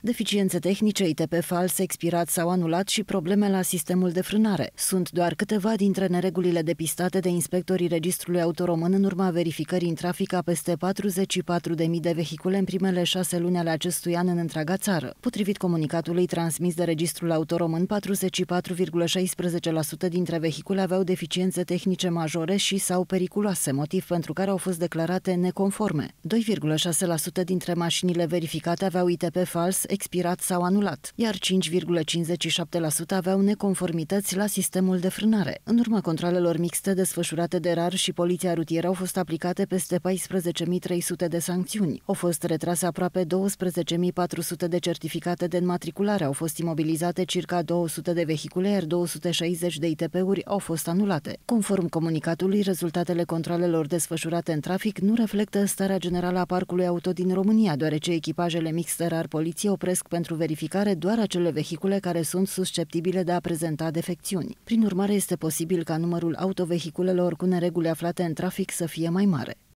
Deficiențe tehnice, ITP fals, expirat sau anulat și probleme la sistemul de frânare sunt doar câteva dintre neregulile depistate de inspectorii Registrului Autoromân în urma verificării în trafic a peste 44.000 de vehicule în primele șase luni ale acestui an în întreaga țară. Potrivit comunicatului transmis de Registrul Autoromân, 44,16% dintre vehicule aveau deficiențe tehnice majore și sau periculoase, motiv pentru care au fost declarate neconforme. 2,6% dintre mașinile verificate aveau ITP fals, expirat sau anulat, iar 5,57% aveau neconformități la sistemul de frânare. În urma controlelor mixte desfășurate de RAR și Poliția Rutieră au fost aplicate peste 14.300 de sancțiuni. Au fost retrase aproape 12.400 de certificate de înmatriculare, au fost imobilizate circa 200 de vehicule, iar 260 de ITP-uri au fost anulate. Conform comunicatului, rezultatele controlelor desfășurate în trafic nu reflectă starea generală a parcului auto din România, deoarece echipajele mixte RAR Poliție opresc pentru verificare doar acele vehicule care sunt susceptibile de a prezenta defecțiuni. Prin urmare, este posibil ca numărul autovehiculelor cu nereguli aflate în trafic să fie mai mare.